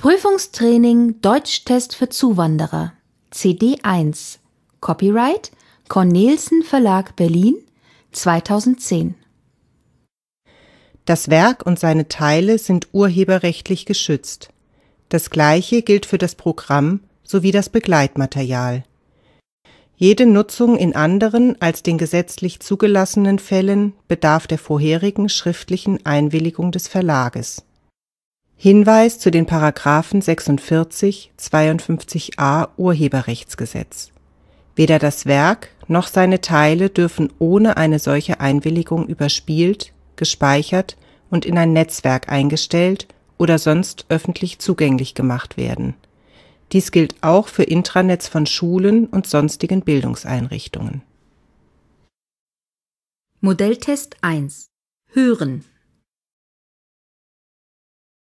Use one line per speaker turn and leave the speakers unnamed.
Prüfungstraining Deutschtest für Zuwanderer CD1
Copyright Cornelsen Verlag Berlin 2010 Das Werk und seine Teile sind urheberrechtlich geschützt.
Das gleiche gilt für das Programm sowie das Begleitmaterial. Jede Nutzung in anderen als den gesetzlich zugelassenen Fällen bedarf der vorherigen schriftlichen Einwilligung des Verlages Hinweis zu den Paragraphen 46, 52a Urheberrechtsgesetz. Weder das Werk noch seine Teile dürfen ohne eine solche Einwilligung überspielt, gespeichert und in ein Netzwerk eingestellt oder sonst öffentlich zugänglich gemacht werden. Dies gilt auch für Intranets von Schulen und sonstigen
Bildungseinrichtungen.
Modelltest 1 Hören